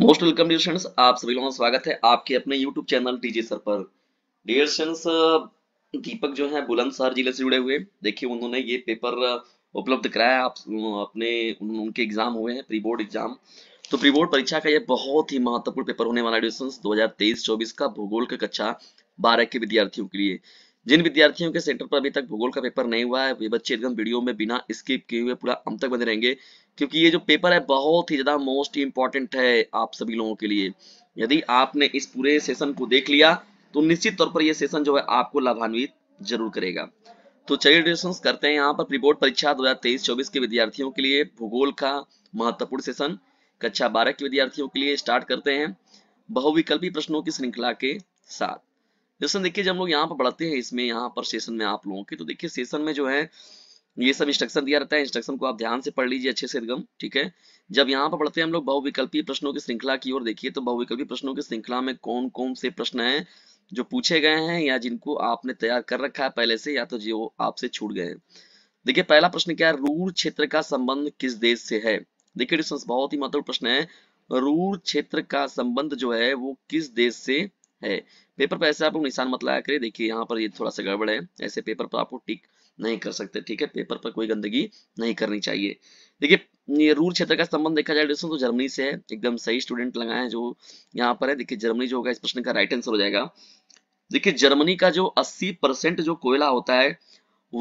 most welcome dear students आप सभी लोगों का स्वागत है आपके अपने यूट्यूब चैनल टीजे सर पर डियर स्टूडेंट्स दीपक जो है बुलंदशहर जिले से जुड़े हुए देखिए उन्होंने ये पेपर उपलब्ध कराया आप अपने उन, उनके एग्जाम हुए हैं प्री बोर्ड एग्जाम तो प्री बोर्ड परीक्षा का ये बहुत ही महत्वपूर्ण पेपर होने वाला है डियर डिस्टेंस दो हजार का भूगोल का कक्षा बारह के विद्यार्थियों के लिए जिन विद्यार्थियों के सेंटर पर अभी तक भूगोल का पेपर नहीं हुआ है वे बच्चे एकदम वीडियो में बिना स्किप किए हुए पूरा अंत तक बने रहेंगे क्योंकि ये जो पेपर है बहुत ही ज्यादा मोस्ट इंपॉर्टेंट है आप सभी लोगों के लिए यदि आपने इस पूरे सेशन को देख लिया तो निश्चित तौर पर यह सेशन जो है आपको लाभान्वित जरूर करेगा तो चलिए डिस्कशन करते हैं यहाँ पर प्री बोर्ड परीक्षा 2023-24 के विद्यार्थियों के लिए भूगोल का महत्वपूर्ण सेशन कक्षा 12 के विद्यार्थियों के लिए स्टार्ट करते हैं बहुविकल्पी प्रश्नों की श्रृंखला के साथ जैसे देखिए जब हम लोग यहाँ पर बढ़ते हैं इसमें यहाँ पर सेशन में आप लोगों के तो देखिए सेशन में जो है ये सब इंस्ट्रक्शन दिया रहता है इंस्ट्रक्शन को आप ध्यान से पढ़ लीजिए अच्छे से एकदम ठीक है जब यहाँ पर पढ़ते हैं हम लोग बहुविकल्पी प्रश्नों की श्रृंखला की ओर देखिए तो बहुविकल्पी प्रश्नों की श्रृंखला में कौन कौन से प्रश्न है जो पूछे गए हैं या जिनको आपने तैयार कर रखा है पहले से या तो जो आपसे छूट गए हैं देखिए पहला प्रश्न क्या है रूर क्षेत्र का संबंध किस देश से है देखिए तो बहुत ही महत्वपूर्ण प्रश्न है रूर क्षेत्र का संबंध जो है वो किस देश से है पेपर पर ऐसे आप निशान मत लाया करिए देखिए यहाँ पर ये थोड़ा सा गड़बड़ है ऐसे पेपर पर आपको टिक नहीं कर सकते ठीक है पेपर पर कोई गंदगी नहीं करनी चाहिए देखिए ये रूर क्षेत्र का संबंध देखा जाए दोस्तों तो जर्मनी से है एकदम सही स्टूडेंट लगाए हैं जो यहाँ पर है देखिए जर्मनी जो होगा इस प्रश्न का राइट आंसर हो जाएगा देखिए जर्मनी का जो 80 परसेंट जो कोयला होता है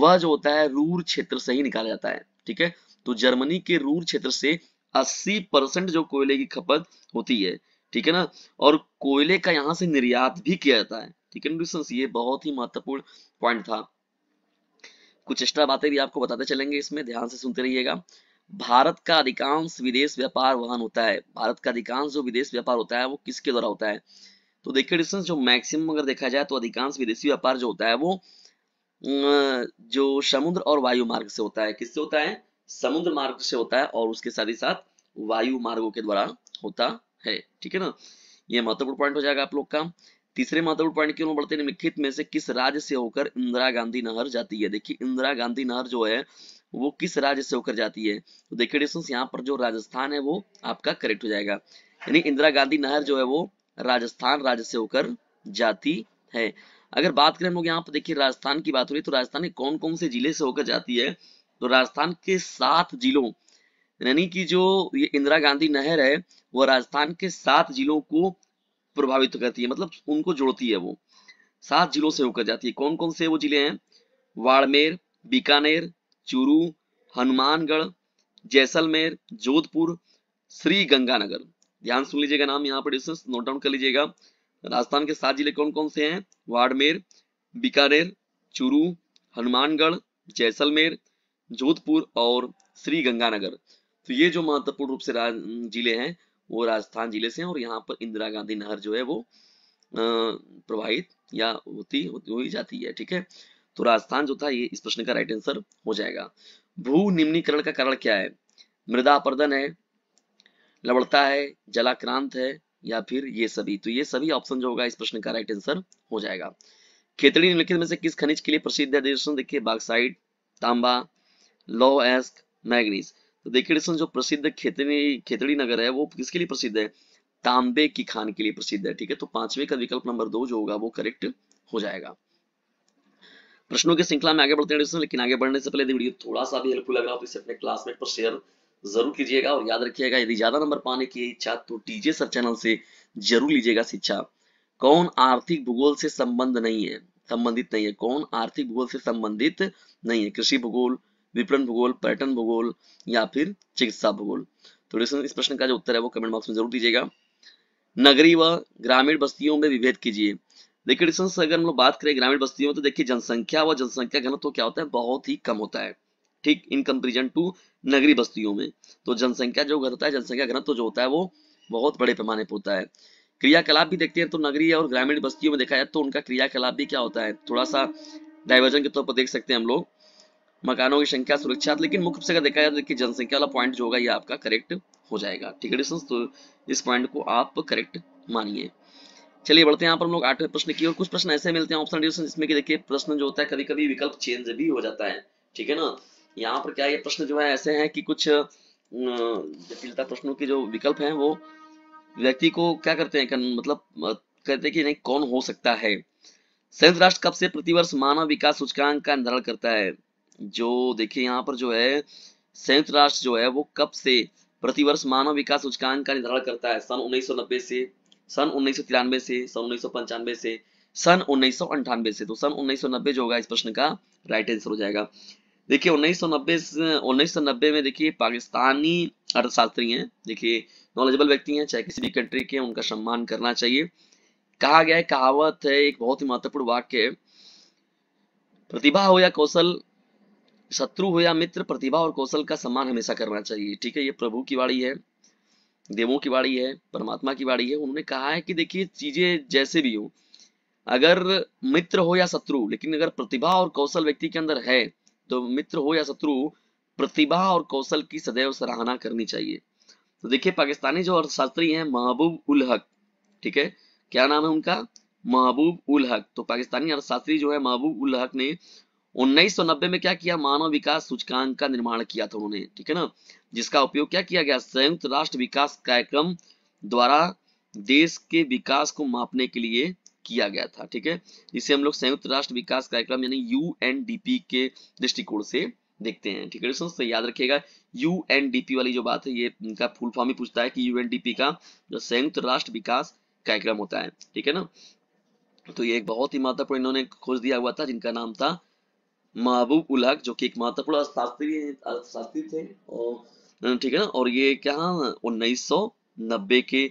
वह जो होता है रूर क्षेत्र से ही निकाला जाता है ठीक है तो जर्मनी के रूर क्षेत्र से अस्सी परसेंट जो कोयले की खपत होती है ठीक है ना और कोयले का यहाँ से निर्यात भी किया जाता है ठीक है ना ये बहुत ही महत्वपूर्ण पॉइंट था कुछ एक्स्ट्रा बातें भी आपको बताते चलेंगे इसमें ध्यान से सुनते रहिएगा भारत का अधिकांश विदेश व्यापार वाहन होता है भारत का अधिकांश जो विदेश व्यापार होता है वो किसके द्वारा होता है तो देखिए डिस्टेंस जो मैक्सिमम अगर देखा जाए तो अधिकांश विदेशी व्यापार जो होता है वो जो समुद्र और वायु मार्ग से होता है किससे होता है समुद्र मार्ग से होता है और उसके साथ ही साथ वायु मार्गों के द्वारा होता है ठीक है ना यह महत्वपूर्ण पॉइंट हो जाएगा आप लोग का तीसरे महत्वपूर्ण पॉइंट क्यों बढ़ते हैं निम्नलिखित में से किस राज्य से होकर इंदिरा गांधी नहर जाती है देखिए इंदिरा गांधी नहर जो है वो किस राज्य से होकर जाती है तो देखिए डिस्टेंस यहाँ पर जो राजस्थान है वो आपका करेक्ट हो जाएगा यानी इंदिरा गांधी नहर जो है वो राजस्थान राज्य से होकर जाती है अगर बात करें हम लोग यहाँ पर देखिए राजस्थान की बात हो रही है तो राजस्थान के कौन कौन से जिले से होकर जाती है तो राजस्थान के सात जिलों यानी कि जो ये इंदिरा गांधी नहर है वह राजस्थान के सात जिलों को प्रभावित करती है मतलब उनको जोड़ती है वो सात जिलों से होकर जाती है कौन कौन से वो जिले हैं वाड़मेर बीकानेर चूरू हनुमानगढ़ जैसलमेर जोधपुर श्री गंगानगर ध्यान सुन लीजिएगा नाम यहाँ पर डिस्टेंस नोट डाउन कर लीजिएगा राजस्थान के सात जिले कौन कौन से हैं वाड़मेर बीकानेर चूरू हनुमानगढ़ जैसलमेर जोधपुर और श्री गंगानगर तो ये जो महत्वपूर्ण रूप से जिले हैं वो राजस्थान जिले से हैं और यहाँ पर इंदिरा गांधी नहर जो है वो प्रवाहित या होती हुई जाती है ठीक है तो राजस्थान जो था ये इस प्रश्न का राइट आंसर हो जाएगा भू निम्नीकरण का कारण क्या है मृदा अपर्दन है लवड़ता है जलाक्रांत है या फिर ये सभी तो ये सभी ऑप्शन जो होगा इस प्रश्न का राइट आंसर हो जाएगा खेतड़ी निम्नलिखित में से किस खनिज के लिए प्रसिद्ध है देखिए बागसाइड तांबा लो एस्क मैग्नीज तो देखिए जो प्रसिद्ध खेतनी खेतड़ी नगर है वो किसके लिए प्रसिद्ध है तांबे की खान के लिए प्रसिद्ध है ठीक है तो पांचवे का विकल्प नंबर दो जो होगा वो करेक्ट हो जाएगा प्रश्नों की श्रृंखला में आगे बढ़ते हैं लेकिन आगे बढ़ने से पहले वीडियो थोड़ा सा भी हेल्पफुल लग रहा हो तो इसे अपने क्लासमेट पर शेयर जरूर कीजिएगा और याद रखिएगा यदि ज्यादा नंबर पाने की इच्छा तो टीजे सर चैनल से जरूर लीजिएगा शिक्षा कौन आर्थिक भूगोल से संबंध नहीं है संबंधित नहीं है कौन आर्थिक भूगोल से संबंधित नहीं है कृषि भूगोल विपणन भूगोल पर्यटन भूगोल या फिर चिकित्सा भूगोल तो इस प्रश्न का जो उत्तर है वो कमेंट बॉक्स में जरूर दीजिएगा नगरी व ग्रामीण बस्तियों में विभेद कीजिए देखिए अगर हम लोग बात करें ग्रामीण बस्तियों में तो देखिए जनसंख्या व जनसंख्या घनत्व तो क्या होता है बहुत ही कम होता है ठीक इन कंपेरिजन टू नगरी बस्तियों में तो जनसंख्या जो घटता है जनसंख्या घनत्व तो जो होता है वो बहुत बड़े पैमाने पर होता है क्रियाकलाप भी देखते हैं तो नगरीय और ग्रामीण बस्तियों में देखा जाए तो उनका क्रियाकलाप भी क्या होता है थोड़ा सा डाइवर्जन के तौर पर देख सकते हैं हम लोग मकानों की संख्या सुरक्षा लेकिन मुख्य रूप से देखा जाए तो जनसंख्या वाला पॉइंट जो होगा ये आपका करेक्ट हो जाएगा ठीक है तो इस पॉइंट को आप करेक्ट मानिए चलिए बढ़ते हैं यहाँ पर हम लोग आठवें प्रश्न की और कुछ प्रश्न ऐसे मिलते हैं ऑप्शन डिस्टेंस जिसमें देखिए प्रश्न जो होता है कभी कभी विकल्प चेंज भी हो जाता है ठीक है ना यहाँ पर क्या ये प्रश्न जो है ऐसे है कि कुछ जटिलता प्रश्नों के जो विकल्प है वो व्यक्ति को क्या करते हैं मतलब कहते हैं कि नहीं कौन हो सकता है संयुक्त राष्ट्र कब से प्रतिवर्ष मानव विकास सूचकांक का निर्धारण करता है जो देखिए यहाँ पर जो है संयुक्त राष्ट्र जो है वो कब से प्रतिवर्ष मानव विकास सूचकांक का निर्धारण करता है सन 1990 से सन उन्नीस से सन उन्नीस से सन उन्नीस से तो सन उन्नीस जो होगा इस प्रश्न का राइट आंसर हो जाएगा देखिए 1990 1990 में देखिए पाकिस्तानी अर्थशास्त्री हैं देखिए नॉलेजेबल व्यक्ति हैं चाहे किसी भी कंट्री के उनका सम्मान करना चाहिए कहा गया है कहावत है एक बहुत ही महत्वपूर्ण वाक्य है प्रतिभा हो या कौशल शत्रु हो या मित्र प्रतिभा और कौशल का सम्मान हमेशा करना चाहिए ठीक है ये प्रभु की वाणी है देवों की वाणी है परमात्मा की वाणी है उन्होंने कहा है कि देखिए चीजें जैसे भी हो अगर मित्र हो या शत्रु लेकिन अगर प्रतिभा और कौशल व्यक्ति के अंदर है तो मित्र हो या शत्रु प्रतिभा और कौशल की सदैव सराहना करनी चाहिए तो देखिए पाकिस्तानी जो अर्थशास्त्री हैं महबूब उल हक ठीक है क्या नाम है उनका महबूब उल हक तो पाकिस्तानी अर्थशास्त्री जो है महबूब उल हक ने 1990 में क्या किया मानव विकास सूचकांक का निर्माण किया था उन्होंने ठीक है ना जिसका उपयोग क्या किया गया संयुक्त राष्ट्र विकास कार्यक्रम द्वारा देश के विकास को मापने के लिए किया गया था ठीक है इसे हम लोग संयुक्त राष्ट्र विकास कार्यक्रम यानी यू के दृष्टिकोण से देखते हैं ठीक है दोस्तों तो याद रखिएगा यूएनडीपी वाली जो बात है ये इनका फुल फॉर्म ही पूछता है कि यूएनडीपी का जो संयुक्त राष्ट्र विकास कार्यक्रम होता है ठीक है ना तो ये एक बहुत ही महत्वपूर्ण इन्होंने खोज दिया हुआ था जिनका नाम था महबूब उल जो कि एक महत्वपूर्ण शास्त्री शास्त्री थे और ठीक है ना और ये क्या उन्नीस सौ नब्बे के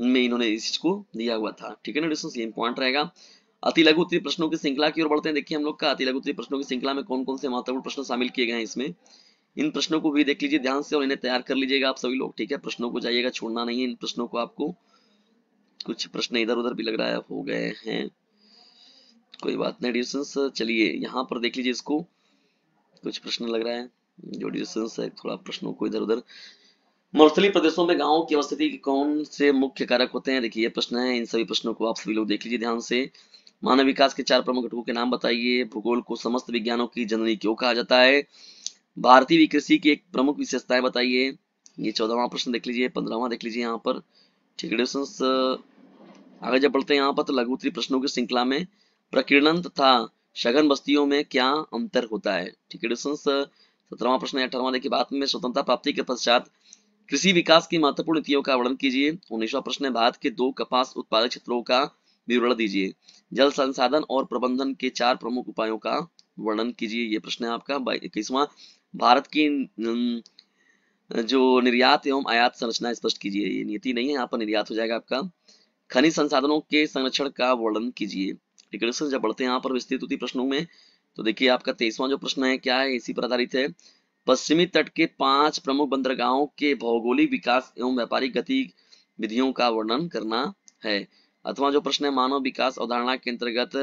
में इन्होंने इस चीज को दिया हुआ था ठीक है ना डिस्टेंस ये पॉइंट रहेगा अति लघु उत्तरी प्रश्नों की श्रृंखला की ओर बढ़ते हैं देखिए हम लोग का अति लघु उत्तरी प्रश्नों की श्रृंखला में कौन कौन से महत्वपूर्ण प्रश्न शामिल किए गए हैं इसमें इन प्रश्नों को भी देख लीजिए ध्यान से और इन्हें तैयार कर लीजिएगा आप सभी लोग ठीक है प्रश्नों को जाइएगा छोड़ना नहीं है इन प्रश्नों को आपको कुछ प्रश्न इधर उधर भी लग रहा है हो गए हैं कोई बात नहीं डिस्टेंस uh, चलिए यहाँ पर देख लीजिए इसको कुछ प्रश्न लग रहा है जो डिस्टेंस है थोड़ा प्रश्नों को इधर उधर मरुस्थली प्रदेशों में गांवों की अवस्थिति के कौन से मुख्य कारक होते हैं देखिए ये प्रश्न है इन सभी प्रश्नों को आप सभी लोग देख लीजिए ध्यान से मानव विकास के चार प्रमुख घटकों के नाम बताइए भूगोल को समस्त विज्ञानों की जननी क्यों कहा जाता है भारतीय कृषि की एक प्रमुख विशेषताएं बताइए ये चौदहवा प्रश्न देख लीजिए पंद्रहवा देख लीजिए यहाँ पर ठीक है uh, आगे जब बढ़ते हैं यहाँ पर तो लघु प्रश्नों की श्रृंखला में प्रकीर्णन तथा सघन बस्तियों में क्या अंतर होता है ठीक है सत्रहवा प्रश्न अठारवा देखिए भारत में स्वतंत्रता प्राप्ति के पश्चात कृषि विकास की महत्वपूर्ण नीतियों का वर्णन कीजिए उन्नीसवा प्रश्न है भारत के दो कपास उत्पादक क्षेत्रों का विवरण दीजिए जल संसाधन और प्रबंधन के चार प्रमुख उपायों का वर्णन कीजिए ये प्रश्न है आपका इक्कीसवा भारत की जो निर्यात एवं आयात संरचना स्पष्ट कीजिए ये नीति नहीं है यहाँ पर निर्यात हो जाएगा आपका खनिज संसाधनों के संरक्षण का वर्णन कीजिए रिकर्सन जब बढ़ते हैं यहाँ पर विस्तृत होती प्रश्नों में तो देखिए आपका तेईसवां जो प्रश्न है क्या है इसी पर आधारित है पश्चिमी तट के पांच प्रमुख बंदरगाहों के भौगोलिक विकास एवं व्यापारिक गतिविधियों का वर्णन करना है अथवा जो प्रश्न है मानव विकास अवधारणा के अंतर्गत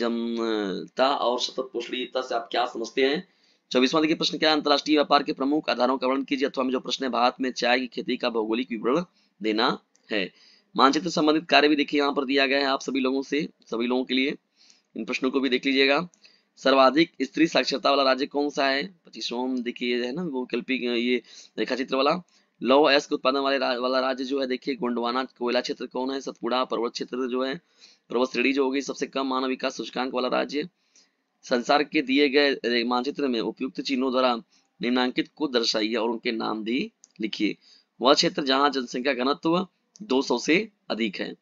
जमता और सतत पोषणीयता से आप क्या समझते हैं चौबीसवा देखिए प्रश्न क्या अंतरराष्ट्रीय व्यापार के प्रमुख आधारों का वर्णन कीजिए अथवा जो प्रश्न है भारत में चाय की खेती का भौगोलिक विवरण देना है मानचित्र संबंधित कार्य भी देखिए यहाँ पर दिया गया है आप सभी लोगों से सभी लोगों के लिए इन प्रश्नों को भी देख लीजिएगा सर्वाधिक स्त्री साक्षरता वाला राज्य कौन सा है पच्चीसों देखिए है ना कल्पिक ये रेखाचित्र वाला लौ अयस्क उत्पादन वाले रा, वाला राज्य जो है देखिए गोंडवाना कोयला क्षेत्र कौन है सतपुड़ा पर्वत क्षेत्र जो है पर्वत श्रेणी जो होगी सबसे कम मानव विकास सूचकांक वाला राज्य संसार के दिए गए मानचित्र में उपयुक्त चिन्हों द्वारा निम्नांकित को दर्शाइए और उनके नाम भी लिखिए वह क्षेत्र जहाँ जनसंख्या घनत्व 200 से अधिक है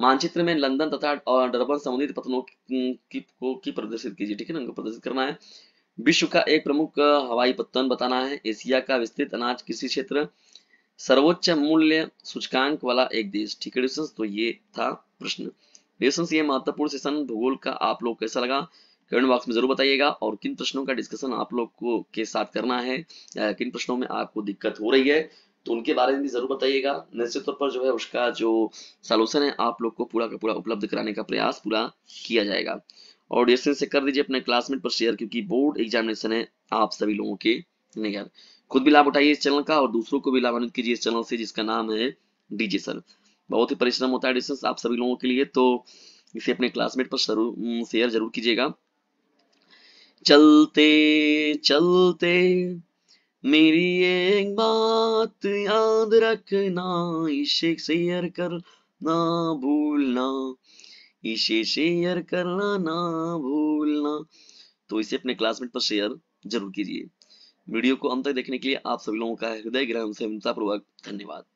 मानचित्र में लंदन तथा डरबन संबंधित पतनों की, को की प्रदर्शित कीजिए ठीक है ना उनको प्रदर्शित करना है विश्व का एक प्रमुख हवाई पत्तन बताना है एशिया का विस्तृत अनाज कृषि क्षेत्र सर्वोच्च मूल्य सूचकांक वाला एक देश ठीक है तो ये था प्रश्न रिलेशन ये महत्वपूर्ण सेशन भूगोल का आप लोग कैसा लगा कमेंट बॉक्स में जरूर बताइएगा और किन प्रश्नों का डिस्कशन आप लोग को के साथ करना है किन प्रश्नों में आपको दिक्कत हो रही है तो उनके बारे में भी जरूर बताइएगा निश्चित तौर पर जो है उसका जो सोल्यूशन है आप लोग को पूरा का पूरा उपलब्ध कराने का प्रयास पूरा किया जाएगा और डिस्टेंस से कर दीजिए अपने क्लासमेट पर शेयर क्योंकि बोर्ड एग्जामिनेशन है आप सभी लोगों के निगम खुद भी लाभ उठाइए इस चैनल का और दूसरों को भी लाभान्वित कीजिए इस चैनल से जिसका नाम है डीजे सर बहुत ही परिश्रम होता है डिस्टेंस आप सभी लोगों के लिए तो इसे अपने क्लासमेट पर शेयर जरूर कीजिएगा चलते चलते मेरी एक बात याद रखना इसे शेयर ना भूलना इसे शेयर करना ना भूलना तो इसे अपने क्लासमेट पर शेयर जरूर कीजिए वीडियो को अंत तक देखने के लिए आप सभी लोगों का हृदय ग्रहण से पूर्वक धन्यवाद